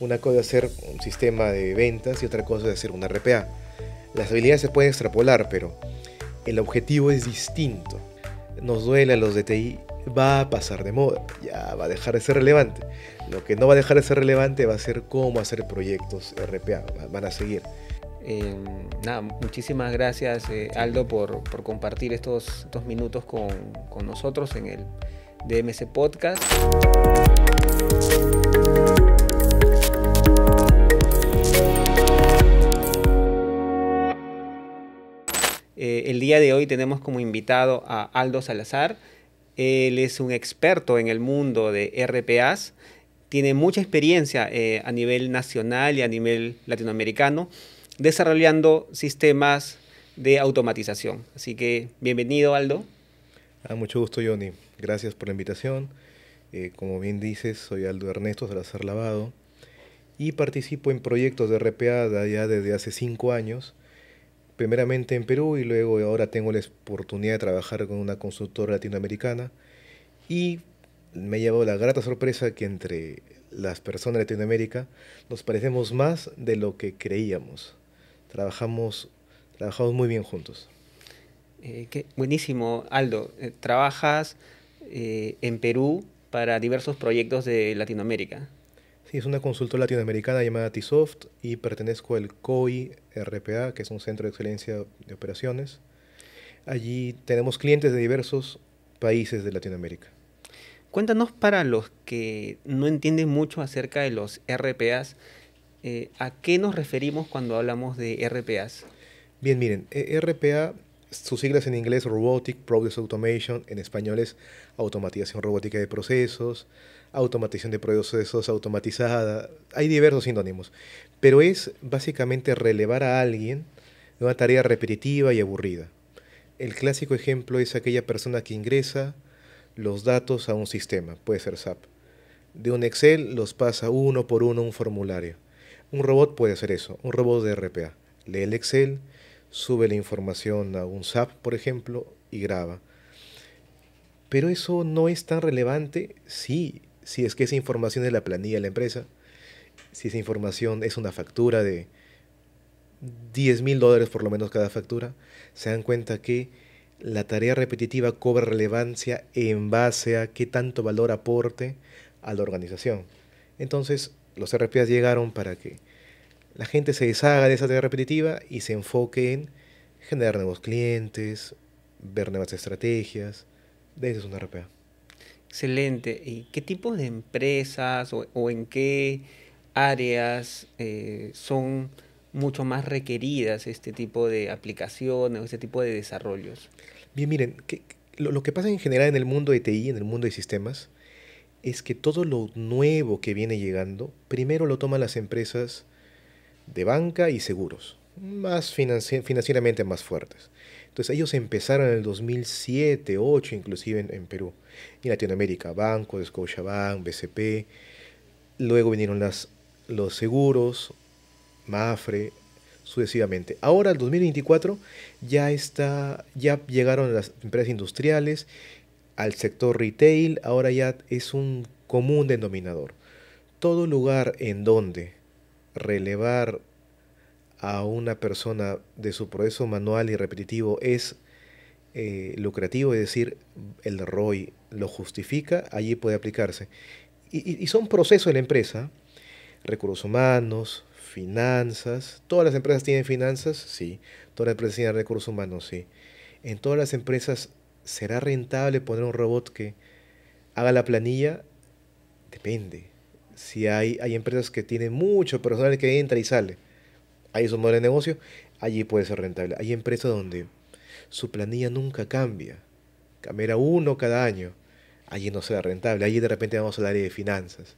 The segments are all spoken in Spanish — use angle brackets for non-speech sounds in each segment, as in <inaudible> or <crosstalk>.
Una cosa es hacer un sistema de ventas y otra cosa es hacer una RPA. Las habilidades se pueden extrapolar, pero el objetivo es distinto. Nos duele los de TI, va a pasar de moda, ya va a dejar de ser relevante. Lo que no va a dejar de ser relevante va a ser cómo hacer proyectos RPA, van a seguir. Em, nada, muchísimas gracias eh, Aldo por, compartir estos, dos minutos con, con nosotros en el DMC Podcast. Eh, el día de hoy tenemos como invitado a Aldo Salazar. Él es un experto en el mundo de RPAs, tiene mucha experiencia eh, a nivel nacional y a nivel latinoamericano desarrollando sistemas de automatización. Así que bienvenido Aldo. Ah, mucho gusto Johnny, gracias por la invitación. Eh, como bien dices, soy Aldo Ernesto Salazar Lavado y participo en proyectos de RPA ya desde hace cinco años primeramente en Perú y luego ahora tengo la oportunidad de trabajar con una consultora latinoamericana y me ha llevado la grata sorpresa que entre las personas de Latinoamérica nos parecemos más de lo que creíamos. Trabajamos, trabajamos muy bien juntos. Eh, buenísimo, Aldo. Eh, trabajas eh, en Perú para diversos proyectos de Latinoamérica es una consultora latinoamericana llamada Tisoft soft y pertenezco al COI RPA, que es un centro de excelencia de operaciones. Allí tenemos clientes de diversos países de Latinoamérica. Cuéntanos para los que no entienden mucho acerca de los RPAs, eh, ¿a qué nos referimos cuando hablamos de RPAs? Bien, miren, e-, RPA sus siglas en inglés Robotic Process Automation, en español es Automatización Robótica de Procesos, Automatización de Procesos Automatizada, hay diversos sinónimos, pero es básicamente relevar a alguien de una tarea repetitiva y aburrida. El clásico ejemplo es aquella persona que ingresa los datos a un sistema, puede ser SAP. De un Excel los pasa uno por uno un formulario. Un robot puede hacer eso, un robot de RPA. Lee el Excel, sube la información a un SAP, por ejemplo, y graba. Pero eso no es tan relevante si, es que esa información es la planilla de la empresa, si esa información es una factura de 10 mil dólares por lo menos cada factura, se dan cuenta que la tarea repetitiva cobra relevancia en base a qué tanto valor aporte a la organización. Entonces, los RPAs llegaron para que la gente se deshaga de esa tarea repetitiva y se enfoque en generar nuevos clientes, ver nuevas estrategias. De eso es una RPA. Excelente. ¿Y qué tipos de empresas o, en qué áreas eh, son mucho más requeridas este tipo de aplicaciones, o este tipo de desarrollos? Bien, miren, lo, que pasa en general en el mundo de TI, en el mundo de sistemas, es que todo lo nuevo que viene llegando, primero lo toman las empresas de banca y seguros, más financieramente más fuertes. Entonces ellos empezaron en el 2007, 2008 inclusive en, Perú y en Latinoamérica, bancos, Scotiabank, BCP. Luego vinieron las, los seguros, Mafre, sucesivamente. Ahora, el 2024, ya, está, ya llegaron las empresas industriales al sector retail, ahora ya es un común denominador. Todo lugar en donde relevar a una persona de su proceso manual y repetitivo es eh, lucrativo, es decir, el ROI lo justifica, allí puede aplicarse. y, son procesos de la empresa, recursos humanos, finanzas, todas las empresas tienen finanzas, sí, todas las empresas tienen recursos humanos, sí. En todas las empresas será rentable poner un robot que haga la planilla, depende si hay, hay empresas que tienen mucho personal que entra y sale, ahí es un modelo de negocio, allí puede ser rentable. Hay empresas donde su planilla nunca cambia, cambia uno cada año, allí no será rentable, allí de repente vamos al área de finanzas.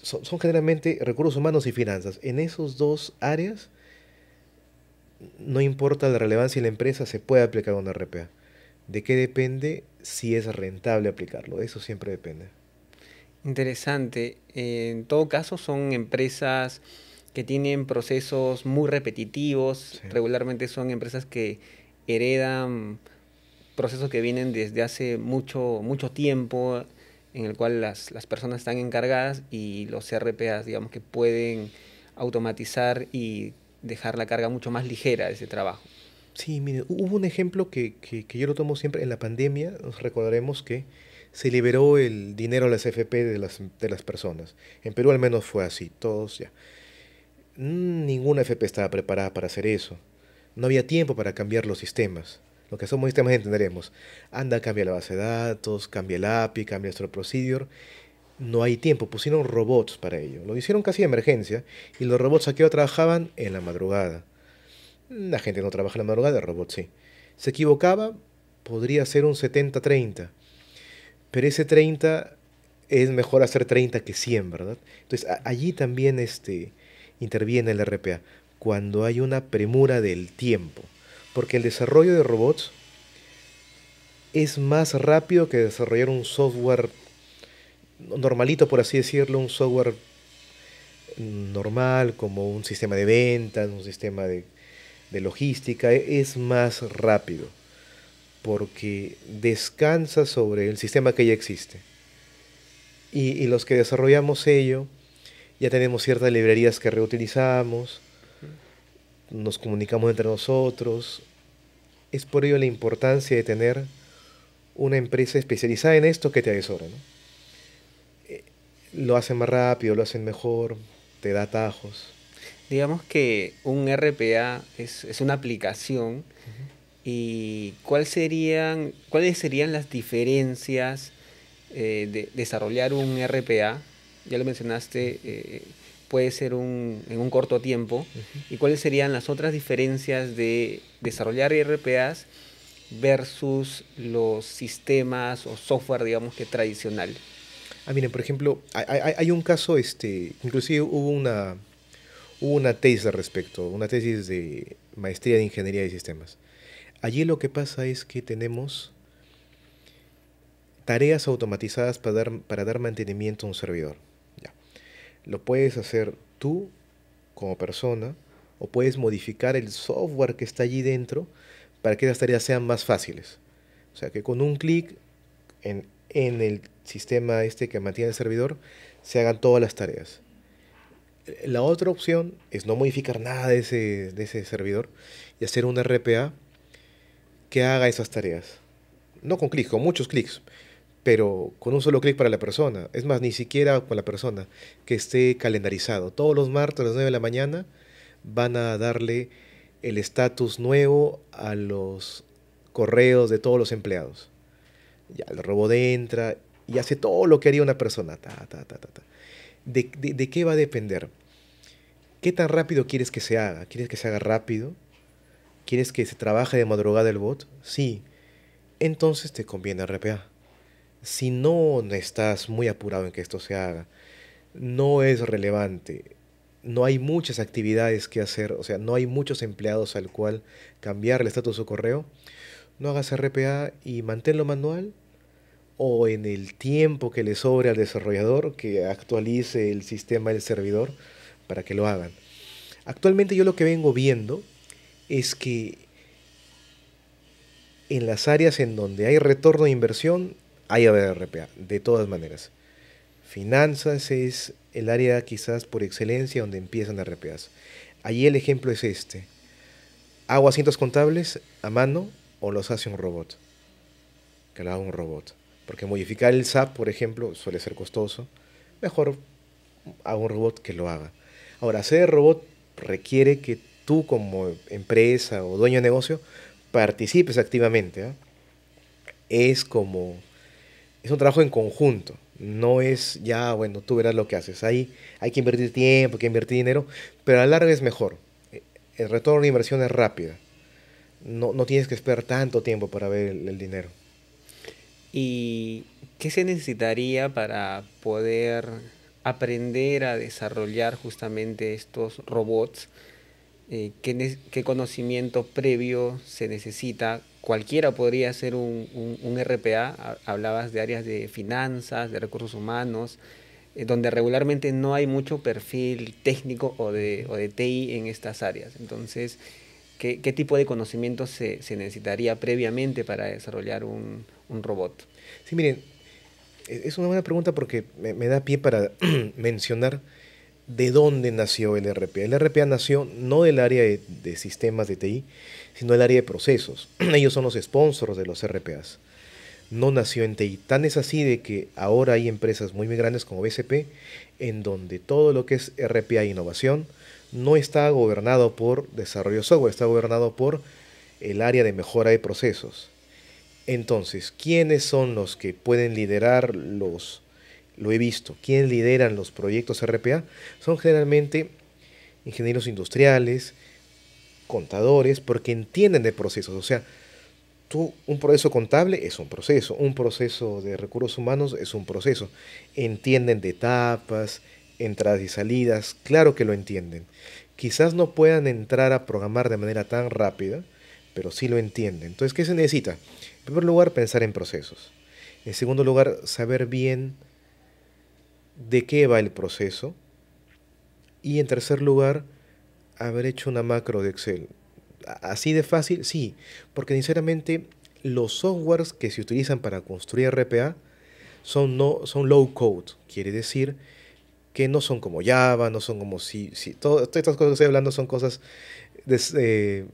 Son, generalmente recursos humanos y finanzas. En esos dos áreas, no importa la relevancia de la empresa, se puede aplicar una RPA. ¿De qué depende si es rentable aplicarlo? Eso siempre depende. Interesante. en todo caso, son empresas que tienen procesos muy repetitivos. Regularmente son empresas que heredan procesos que vienen desde hace mucho, mucho tiempo, en el cual las, personas están encargadas y los RPAs, digamos, que pueden automatizar y dejar la carga mucho más ligera de ese trabajo. Sí, mire, hubo un ejemplo que, que, que yo lo tomo siempre en la pandemia. Nos recordaremos que se liberó el dinero a las FP de las, personas. En Perú al menos fue así, todos ya. Ninguna FP estaba preparada para hacer eso. No había tiempo para cambiar los sistemas. Lo que somos sistemas entenderemos. Anda, cambia la base de datos, cambia el API, cambia nuestro procedure. No hay tiempo, pusieron robots para ello. Lo hicieron casi de emergencia y los robots aquí trabajaban en la madrugada. La gente no trabaja en la madrugada, el robot sí. Se equivocaba, podría ser un 70-30 pero ese 30 es mejor hacer 30 que 100, ¿verdad? Entonces allí también este, interviene el RPA, cuando hay una premura del tiempo, porque el desarrollo de robots es más rápido que desarrollar un software normalito, por así decirlo, un software normal como un sistema de ventas, un sistema de logística, e, es más rápido porque descansa sobre el sistema que ya existe. Y, los que desarrollamos ello, ya tenemos ciertas librerías que reutilizamos, nos comunicamos entre nosotros. Es por ello la importancia de tener una empresa especializada en esto que te asesora. Eh, lo hacen más rápido, lo hacen mejor, te da atajos. Digamos que un RPA es, es una aplicación y eh, serían, cuáles serían las diferencias eh, de desarrollar un RPA, ya lo mencionaste, eh, puede ser un, en un corto tiempo, y cuáles serían las otras diferencias de desarrollar RPAs versus los sistemas o software, digamos que tradicional. Ah, miren, por ejemplo, hay, hay, un caso, este, inclusive hubo una, hubo una tesis al respecto, una tesis de maestría de ingeniería de sistemas Allí lo que pasa es que tenemos tareas automatizadas para dar, para dar mantenimiento a un servidor. Lo puedes hacer tú como persona o puedes modificar el software que está allí dentro para que las tareas sean más fáciles. O sea que con un clic en, en el sistema este que mantiene el servidor se hagan todas las tareas. La otra opción es no modificar nada de ese, de ese servidor y hacer una RPA que haga esas tareas. No con clics, con muchos clics, pero con un solo clic para la persona. Es más, ni siquiera con la persona, que esté calendarizado. Todos los martes a las 9 de la mañana van a darle el estatus nuevo a los correos de todos los empleados. Ya el robot entra y hace todo lo que haría una persona. de qué va a depender? ¿Qué tan rápido quieres que se haga? ¿Quieres que se haga rápido? ¿Quieres que se trabaje de madrugada el bot? Sí. Entonces te conviene RPA. Si no estás muy apurado en que esto se haga, no es relevante. No hay muchas actividades que hacer, o sea, no hay muchos empleados al cual cambiar el estatus o correo. No hagas RPA y manténlo manual o en el tiempo que le sobre al desarrollador que actualice el sistema del servidor para que lo hagan. Actualmente yo lo que vengo viendo es que en las áreas en donde hay retorno de inversión, hay RPA, de todas maneras. Finanzas es el área quizás por excelencia donde empiezan RPAs. Allí el ejemplo es este. Hago asientos contables a mano o los hace un robot. Que lo haga un robot. Porque modificar el SAP, por ejemplo, suele ser costoso. Mejor hago un robot que lo haga. Ahora, hacer robot requiere que tú como empresa o dueño de negocio participes activamente. ¿ah? Es como, es un trabajo en conjunto. No es ya, bueno, tú verás lo que haces. Ahí hay que invertir tiempo, hay que invertir dinero, pero a la larga es mejor. El retorno de inversión es rápida. No, no tienes que esperar tanto tiempo para ver el, el dinero. ¿Y qué se necesitaría para poder aprender a desarrollar justamente estos robots eh, qué, conocimiento previo se necesita. Cualquiera podría ser un, RPA, hablabas de áreas de finanzas, de recursos humanos, eh, donde regularmente no hay mucho perfil técnico o de, de TI en estas áreas. Entonces, ¿qué, tipo de conocimiento se, necesitaría previamente para desarrollar un, robot? Sí, miren, e-, es una buena pregunta porque me da pie para <clears throat> mencionar de dónde nació el RPA. El RPA nació no del área de, sistemas de TI, sino del área de procesos. <clears throat> Ellos son los sponsors de los RPAs. No nació en TI. Tan es así de que ahora hay empresas muy, muy grandes como BCP, en donde todo lo que es RPA e innovación no está gobernado por desarrollo software, está gobernado por el área de mejora de procesos. Entonces, ¿quiénes son los que pueden liderar los lo he visto, quienes lideran los proyectos RPA son generalmente ingenieros industriales, contadores, porque entienden de procesos. O sea, tú, un proceso contable es un proceso, un proceso de recursos humanos es un proceso. Entienden de etapas, entradas y salidas, claro que lo entienden. Quizás no puedan entrar a programar de manera tan rápida, pero sí lo entienden. Entonces, ¿qué se necesita? En primer lugar, pensar en procesos. En segundo lugar, saber bien de qué va el proceso. Y en tercer lugar, haber hecho una macro de Excel. Así de fácil, sí, porque sinceramente los softwares que se utilizan para construir RPA son, no, son low code, quiere decir que no son como Java, no son como si, si todas estas cosas que estoy hablando son cosas eh, de desarrollo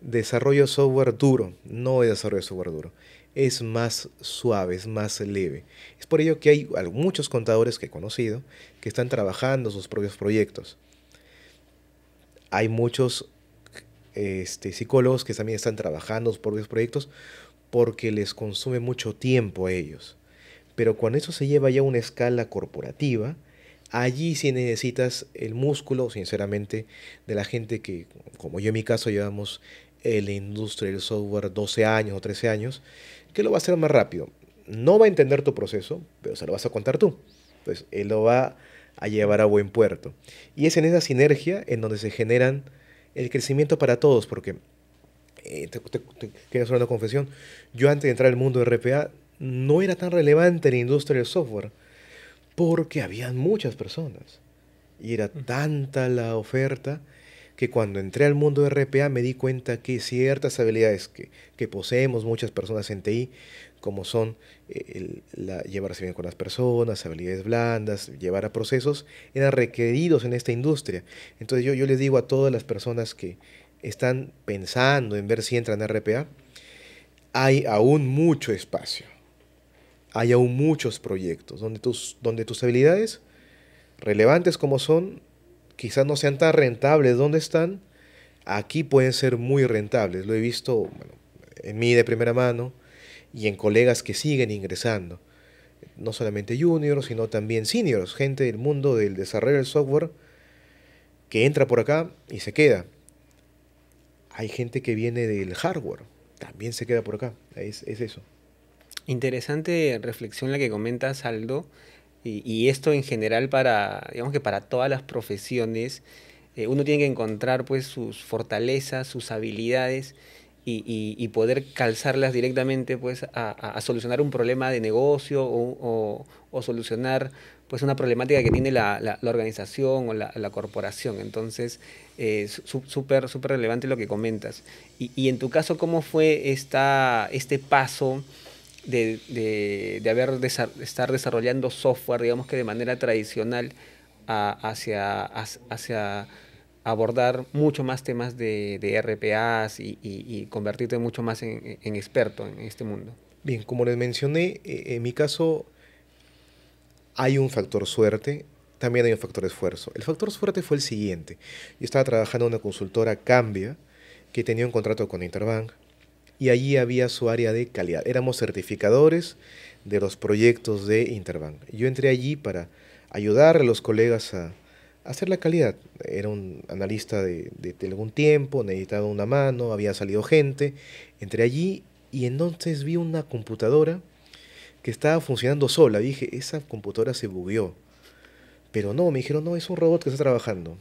desarrollo software duro, no de desarrollo software duro es más suave, es más leve. Es por ello que hay muchos contadores que he conocido que están trabajando sus propios proyectos. Hay muchos este, psicólogos que también están trabajando sus propios proyectos porque les consume mucho tiempo a ellos. Pero cuando eso se lleva ya a una escala corporativa, allí sí necesitas el músculo, sinceramente, de la gente que, como yo en mi caso, llevamos en la industria del software 12 años o 13 años, ¿Qué lo va a hacer más rápido? No va a entender tu proceso, pero se lo vas a contar tú. Entonces, él lo va a llevar a buen puerto. Y es en esa sinergia en donde se generan el crecimiento para todos, porque, eh, te, quiero hacer una confesión, yo antes de entrar al mundo de RPA no era tan relevante en la industria del software, porque había muchas personas y era tanta la oferta que cuando entré al mundo de RPA me di cuenta que ciertas habilidades que, poseemos muchas personas en TI, como son eh, la, llevarse bien con las personas, habilidades blandas, llevar a procesos, eran requeridos en esta industria. Entonces yo, yo les digo a todas las personas que están pensando en ver si entran a RPA, hay aún mucho espacio, hay aún muchos proyectos donde tus, donde tus habilidades, relevantes como son, quizás no sean tan rentables donde están, aquí pueden ser muy rentables. Lo he visto en mí de primera mano y en colegas que siguen ingresando. No solamente juniors, sino también seniors, gente del mundo del desarrollo del software que entra por acá y se queda. Hay gente que viene del hardware, también se queda por acá. Es, eso. Interesante reflexión la que comenta Aldo. Y, esto en general para, digamos que para todas las profesiones, eh, uno tiene que encontrar pues sus fortalezas, sus habilidades y, poder calzarlas directamente pues a, solucionar un problema de negocio o, solucionar pues una problemática que tiene la, organización o la, corporación. Entonces, eh, súper, relevante lo que comentas. Y, y, en tu caso, ¿cómo fue esta, este paso? de, haber estar desarrollando software, digamos que de manera tradicional, hacia, abordar mucho más temas de, de RPAs y, y, convertirte mucho más en, experto en este mundo. Bien, como les mencioné, eh, en mi caso hay un factor suerte, también hay un factor esfuerzo. El factor suerte fue el siguiente. Yo estaba trabajando en una consultora Cambia, que tenía un contrato con Interbank, y allí había su área de calidad. Éramos certificadores de los proyectos de Interbank. Yo entré allí para ayudar a los colegas a, hacer la calidad. Era un analista de, algún tiempo, necesitaba una mano, había salido gente. Entré allí y entonces vi una computadora que estaba funcionando sola. Dije, esa computadora se bugueó. Pero no, me dijeron, no, es un robot que está trabajando.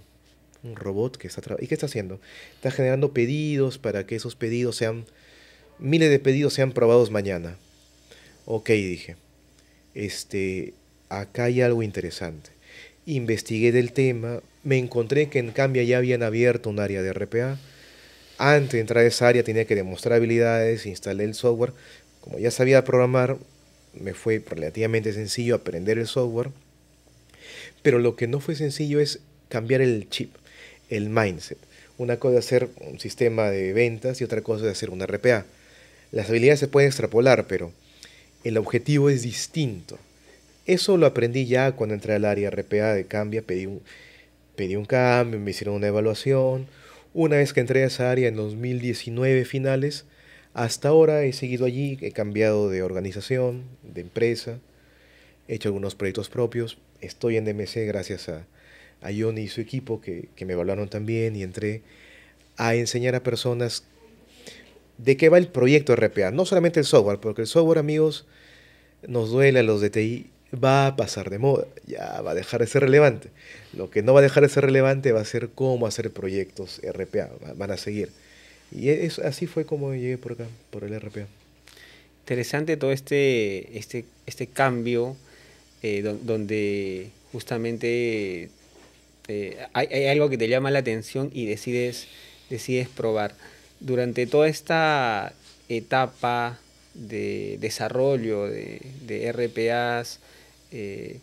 Un robot que está trabajando. ¿Y qué está haciendo? Está generando pedidos para que esos pedidos sean miles de pedidos sean probados mañana. Ok, dije, este, acá hay algo interesante. Investigué del tema, me encontré que en cambio ya habían abierto un área de RPA. Antes de entrar a esa área tenía que demostrar habilidades, instalé el software. Como ya sabía programar, me fue relativamente sencillo aprender el software. Pero lo que no fue sencillo es cambiar el chip, el mindset. Una cosa es hacer un sistema de ventas y otra cosa es hacer un RPA. Las habilidades se pueden extrapolar, pero el objetivo es distinto. Eso lo aprendí ya cuando entré al área RPA de Cambia, pedí un, pedí un cambio, me hicieron una evaluación. Una vez que entré a esa área en 2019 finales, hasta ahora he seguido allí, he cambiado de organización, de empresa, he hecho algunos proyectos propios, estoy en DMC gracias a, a y su equipo que, que me evaluaron también y entré a enseñar a personas de qué va el proyecto RPA. No solamente el software, porque el software, amigos, nos duele a los DTI, va a pasar de moda, ya va a dejar de ser relevante. Lo que no va a dejar de ser relevante va a ser cómo hacer proyectos RPA, van a seguir. Y e, es, así fue como llegué por acá, por el RPA. Interesante todo este, este, este cambio eh, donde justamente eh, hay, algo que te llama la atención y decides, decides probar durante toda esta etapa de desarrollo de, RPAs, eh,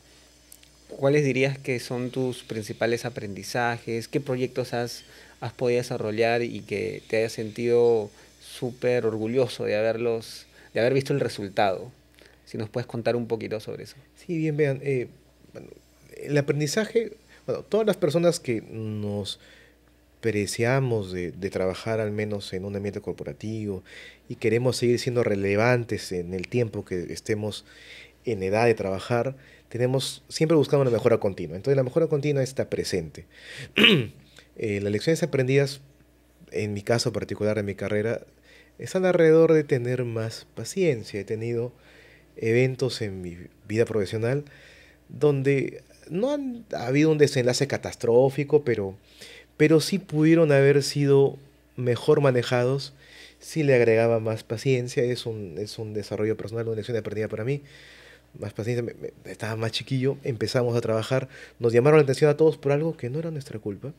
¿cuáles dirías que son tus principales aprendizajes? ¿Qué proyectos has, podido desarrollar y que te hayas sentido súper orgulloso de haberlos, de haber visto el resultado? Si nos puedes contar un poquito sobre eso. Sí, bien, vean, eh, el aprendizaje, bueno, todas las personas que nos preciamos de, de, trabajar al menos en un ambiente corporativo y queremos seguir siendo relevantes en el tiempo que estemos en edad de trabajar, tenemos siempre buscando una mejora continua. Entonces la mejora continua está presente. <clears throat> Eh, las lecciones aprendidas, en mi caso particular, en mi carrera, están alrededor de tener más paciencia. He tenido eventos en mi vida profesional donde no han, ha habido un desenlace catastrófico, pero pero sí pudieron haber sido mejor manejados si le agregaba más paciencia. Es un, es un desarrollo personal, una lección aprendida para mí. Más paciencia, estaba más chiquillo, empezamos a trabajar, nos llamaron la atención a todos por algo que no era nuestra culpa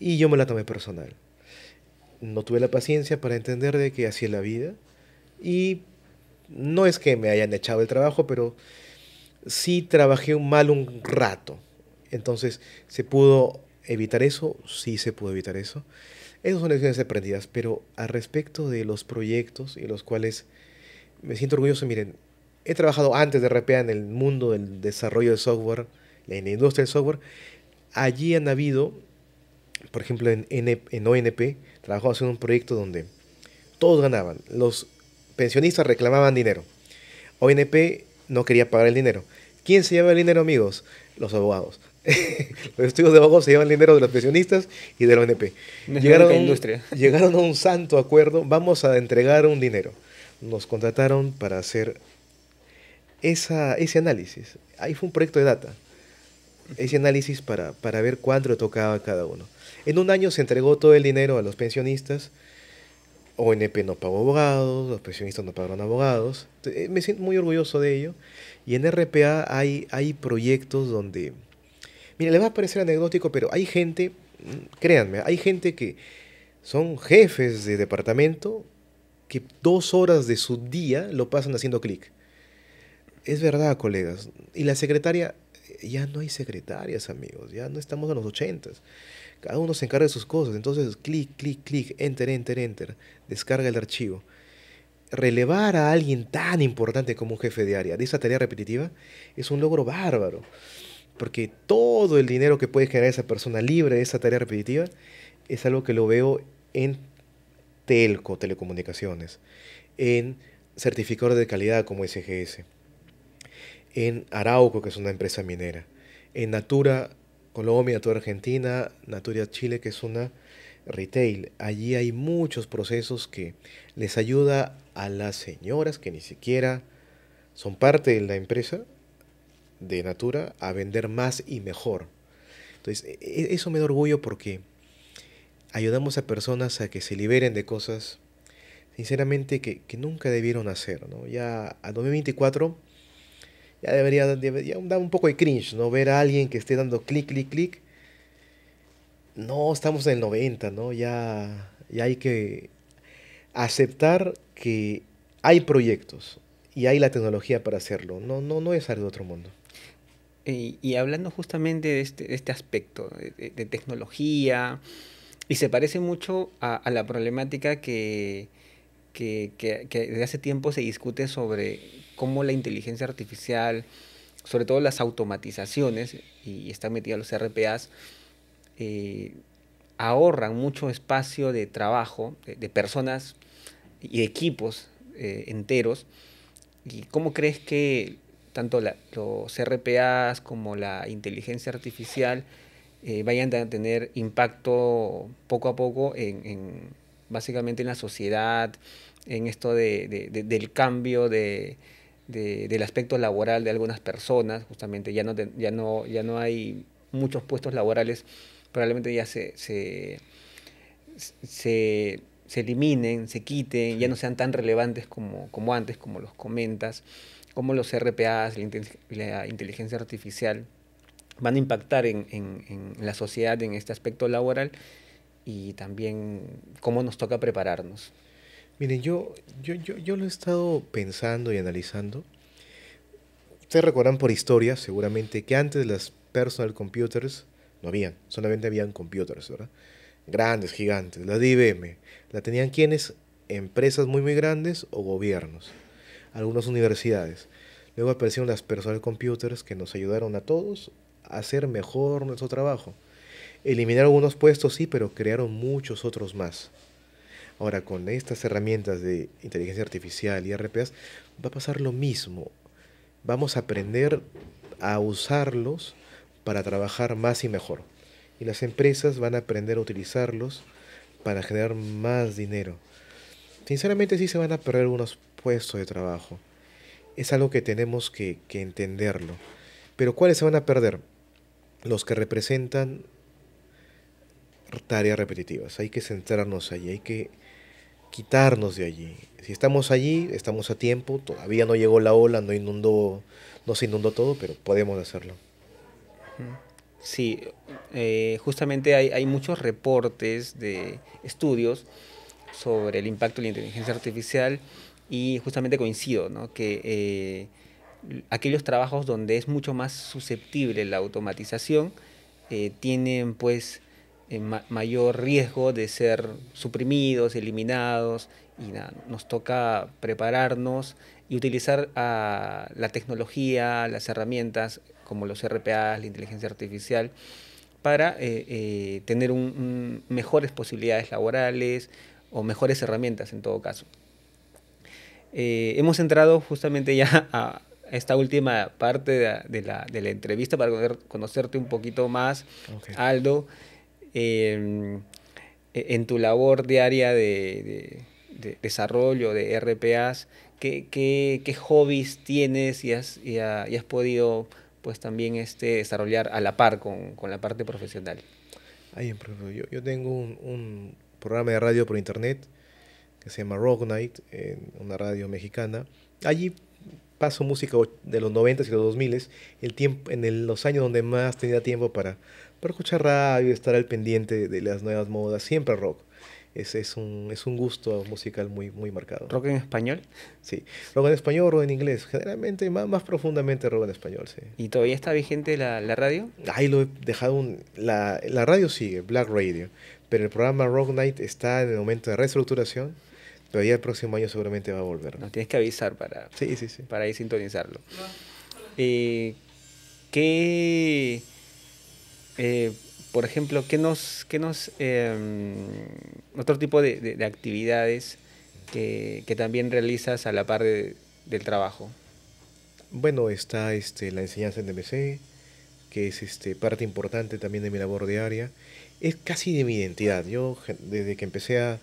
y yo me la tomé personal. No tuve la paciencia para entender de que hacía la vida y no es que me hayan echado el trabajo, pero sí trabajé mal un rato. Entonces se pudo evitar eso, sí se pudo evitar eso. Esas son lecciones aprendidas, pero al respecto de los proyectos y los cuales me siento orgulloso, miren, he trabajado antes de RPA en el mundo del desarrollo de software, en la industria del software. Allí han habido, por ejemplo, en, ONP, trabajamos haciendo un proyecto donde todos ganaban. Los pensionistas reclamaban dinero. ONP no quería pagar el dinero. ¿Quién se lleva el dinero, amigos? Los abogados. <laughs> los estudios de abogados se llevan el dinero de los pensionistas y del ONP. Llegaron, industria. <laughs> llegaron a un santo acuerdo, vamos a entregar un dinero. Nos contrataron para hacer esa, ese análisis. Ahí fue un proyecto de data. Ese análisis para, para ver cuánto le tocaba a cada uno. En un año se entregó todo el dinero a los pensionistas. ONP no pagó abogados, los pensionistas no pagaron abogados. Eh, me siento muy orgulloso de ello. Y en RPA hay, hay proyectos donde Mira, le va a parecer anecdótico, pero hay gente, mm, créanme, hay gente que son jefes de departamento que dos horas de su día lo pasan haciendo clic. Es verdad, colegas. Y la secretaria, ya no hay secretarias, amigos. Ya no estamos en los ochentas. Cada uno se encarga de sus cosas. Entonces, clic, clic, clic, enter, enter, enter. Descarga el archivo. Relevar a alguien tan importante como un jefe de área de esa tarea repetitiva es un logro bárbaro porque todo el dinero que puede generar esa persona libre de esa tarea repetitiva es algo que lo veo en telco, telecomunicaciones, en certificadores de calidad como SGS, en Arauco, que es una empresa minera, en Natura Colombia, Natura Argentina, Natura Chile, que es una retail. Allí hay muchos procesos que les ayuda a las señoras que ni siquiera son parte de la empresa de Natura a vender más y mejor. Entonces, e, e, eso me da orgullo porque ayudamos a personas a que se liberen de cosas, sinceramente, que, nunca debieron hacer. Ya a 2024 ya debería, dar un poco de cringe, ¿no? Ver a alguien que esté dando clic, clic, clic. No, estamos en el 90, ¿no? Ya, ya hay que aceptar que hay proyectos y hay la tecnología para hacerlo. No, no, no es algo de otro mundo. Eh, y, hablando justamente de este, este aspecto, de, tecnología, y se parece mucho a, la problemática que, desde hace tiempo se discute sobre cómo la inteligencia artificial, sobre todo las automatizaciones, y están metidas los RPAs, eh, ahorran mucho espacio de trabajo de, personas y de equipos eh, enteros. ¿Y cómo crees que tanto los RPAs como la inteligencia artificial eh, vayan a tener impacto poco a poco en, básicamente en la sociedad, en esto del cambio del aspecto laboral de algunas personas, justamente ya no, ya no, ya no hay muchos puestos laborales, probablemente ya se, se, eliminen, se quiten, ya no sean tan relevantes como antes, como los comentas cómo los RPAs, la inteligencia artificial, van a impactar en, la sociedad en este aspecto laboral y también cómo nos toca prepararnos. Miren, yo, yo, lo he estado pensando y analizando. Ustedes recordarán por historia, seguramente, que antes de las personal computers no habían, solamente habían computers, ¿verdad? Grandes, gigantes, La de IBM. La tenían quienes? Empresas muy, muy grandes o gobiernos algunas universidades. Luego aparecieron las personal computers que nos ayudaron a todos a hacer mejor nuestro trabajo. Eliminaron algunos puestos, sí, pero crearon muchos otros más. Ahora, con estas herramientas de inteligencia artificial y RPAs, va a pasar lo mismo. Vamos a aprender a usarlos para trabajar más y mejor. Y las empresas van a aprender a utilizarlos para generar más dinero. Sinceramente sí se van a perder unos puesto de trabajo. Es algo que tenemos que, entenderlo. Pero ¿cuáles se van a perder? Los que representan tareas repetitivas. Hay que centrarnos allí, hay que quitarnos de allí. Si estamos allí, estamos a tiempo, todavía no llegó la ola, no inundó, no se inundó todo, pero podemos hacerlo. Sí, eh, justamente hay, hay, muchos reportes de estudios sobre el impacto de la inteligencia artificial y justamente coincido, Que eh, aquellos trabajos donde es mucho más susceptible la automatización eh, tienen pues eh, mayor riesgo de ser suprimidos, eliminados y nos toca prepararnos y utilizar la tecnología, las herramientas como los RPAs, la inteligencia artificial, para tener mejores posibilidades laborales o mejores herramientas en todo caso. Eh, hemos entrado justamente ya <laughs> a esta última parte de, la, entrevista para conocerte un poquito más, Aldo, em, e, en tu labor diaria de, de desarrollo de RPAs, ¿qué, hobbies tienes y has, has, podido pues también este, desarrollar a la par con, con la parte profesional? yo, yo tengo un, un, programa de radio por internet que se llama Rock Night, en una radio mexicana. Allí paso música de los 90 y los 2000, el tiempo, en los años donde más tenía tiempo para, para escuchar radio, estar al pendiente de las nuevas modas, siempre rock. Es, es, un, es un gusto musical muy, muy marcado. ¿Rock en español? Sí, rock en español, rock en inglés. Generalmente, más, más profundamente rock en español, sí. ¿Y todavía está vigente la, la radio? Ahí lo he dejado. la, la radio sigue, Black Radio. Pero el programa Rock Night está en el momento de reestructuración pero ya el próximo año seguramente va a volver. Nos tienes que avisar para, sí, sí, sí. para ir sintonizarlo. ¿Qué, eh, por ejemplo, qué nos, qué nos em, otro tipo de, de, actividades que, que, también realizas a la par del trabajo? Bueno, está este, la enseñanza en DMC, que es este, parte importante también de mi labor diaria. Es casi de mi identidad. Yo desde que empecé a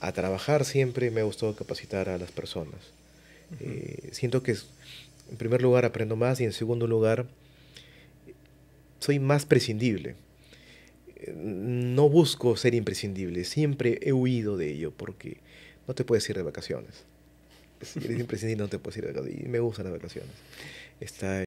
a trabajar siempre me ha gustado capacitar a las personas. Eh, siento que en primer lugar aprendo más y en segundo lugar soy más prescindible. Eh, no busco ser imprescindible, siempre he huido de ello porque no te puedes ir de vacaciones. <laughs> Si eres imprescindible no te puedes ir de vacaciones y me gustan las vacaciones. Está